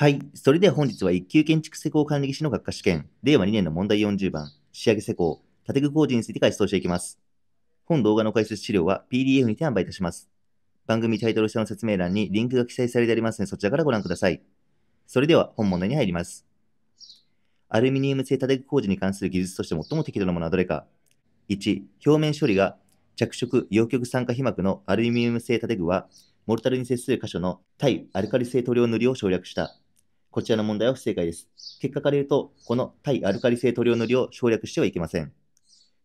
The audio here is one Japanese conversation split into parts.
はい。それでは本日は1級建築施工管理技師の学科試験、令和2年の問題40番、仕上げ施工、建具工事について解説をしていきます。本動画の解説資料は PDF にて販売いたします。番組タイトル下の説明欄にリンクが記載されてありますので、そちらからご覧ください。それでは本問題に入ります。アルミニウム製建具工事に関する技術として最も適度なものはどれか ?1、表面処理が着色、陽極酸化被膜のアルミニウム製建具は、モルタルに接する箇所の対アルカリ性塗料塗りを省略した。こちらの問題は不正解です。結果から言うと、この対アルカリ性塗料塗りを省略してはいけません。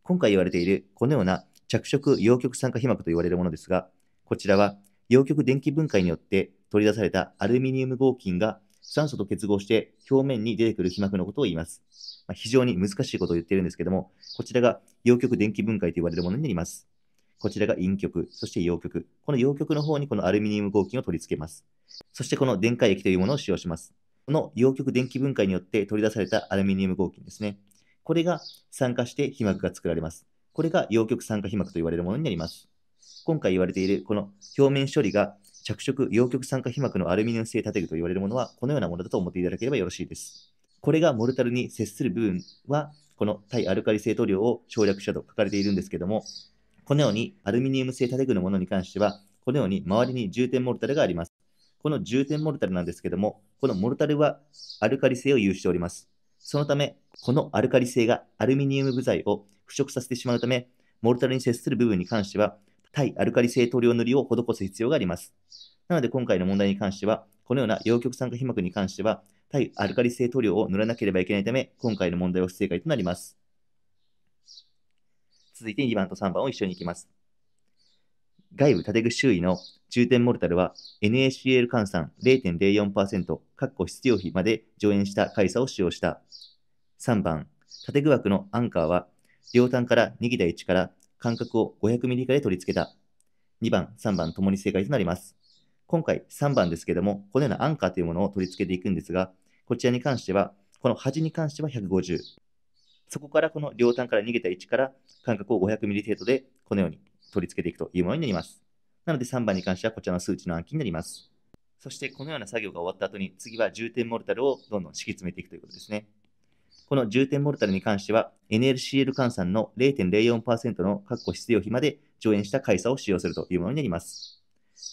今回言われている、このような着色陽極酸化被膜と言われるものですが、こちらは陽極電気分解によって取り出されたアルミニウム合金が酸素と結合して表面に出てくる被膜のことを言います。まあ、非常に難しいことを言っているんですけども、こちらが陽極電気分解と言われるものになります。こちらが陰極、そして陽極。この陽極の方にこのアルミニウム合金を取り付けます。そしてこの電解液というものを使用します。この陽極電気分解によって取り出されたアルミニウム合金ですね。これが酸化して被膜が作られます。これが陽極酸化被膜と言われるものになります。今回言われているこの表面処理が着色陽極酸化被膜のアルミニウム製建具と言われるものはこのようなものだと思っていただければよろしいです。これがモルタルに接する部分はこの対アルカリ性塗料を省略したと書かれているんですけども、このようにアルミニウム製建具のものに関しては、このように周りに重点モルタルがあります。この重点モルタルなんですけども、このモルタルはアルカリ性を有しております。そのため、このアルカリ性がアルミニウム部材を腐食させてしまうため、モルタルに接する部分に関しては、対アルカリ性塗料塗りを施す必要があります。なので今回の問題に関しては、このような陽極酸化皮膜に関しては、対アルカリ性塗料を塗らなければいけないため、今回の問題は不正解となります。続いて2番と3番を一緒にいきます。外部縦具周囲の重点モルタルは NACL 換算0.04%、括弧必要費まで上演した回差を使用した。3番、縦具枠のアンカーは、両端から2ギタ1から間隔を5 0 0ミリ以下で取り付けた。2番、3番ともに正解となります。今回3番ですけども、このようなアンカーというものを取り付けていくんですが、こちらに関しては、この端に関しては150。そこからこの両端から逃げた位置から間隔を5 0 0ミリ程度でこのように取り付けていくというものになります。なので3番に関してはこちらの数値の暗記になります。そしてこのような作業が終わった後に次は重点モルタルをどんどん敷き詰めていくということですね。この重点モルタルに関しては NLCL 換算の0.04%の確保必要比まで上演した回差を使用するというものになります。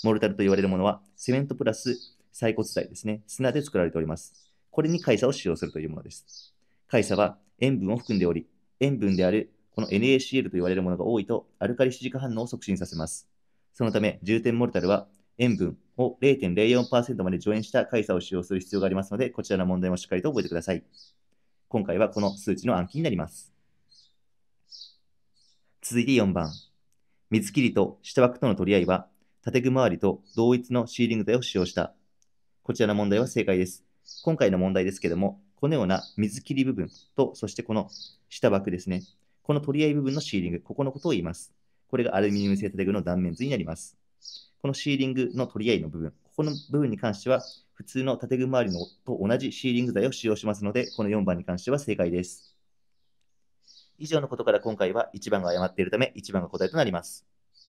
モルタルと言われるものはセメントプラス採骨材ですね、砂で作られております。これに回差を使用するというものです。回差は塩分を含んでおり、塩分であるこの NaCl と言われるものが多いとアルカリ指示化反応を促進させます。そのため、重点モルタルは塩分を0.04%まで助演した海差を使用する必要がありますので、こちらの問題もしっかりと覚えてください。今回はこの数値の暗記になります。続いて4番。水切りと下枠との取り合いは、縦具回りと同一のシーリング材を使用した。こちらの問題は正解です。今回の問題ですけども、このような水切り部分と、そしてこの下枠ですね。この取り合い部分のシーリング、ここのことを言います。これがアルミニウム製建具の断面図になります。このシーリングの取り合いの部分、ここの部分に関しては、普通の建具周りのと同じシーリング材を使用しますので、この4番に関しては正解です。以上のことから今回は1番が誤っているため、1番が答えとなります。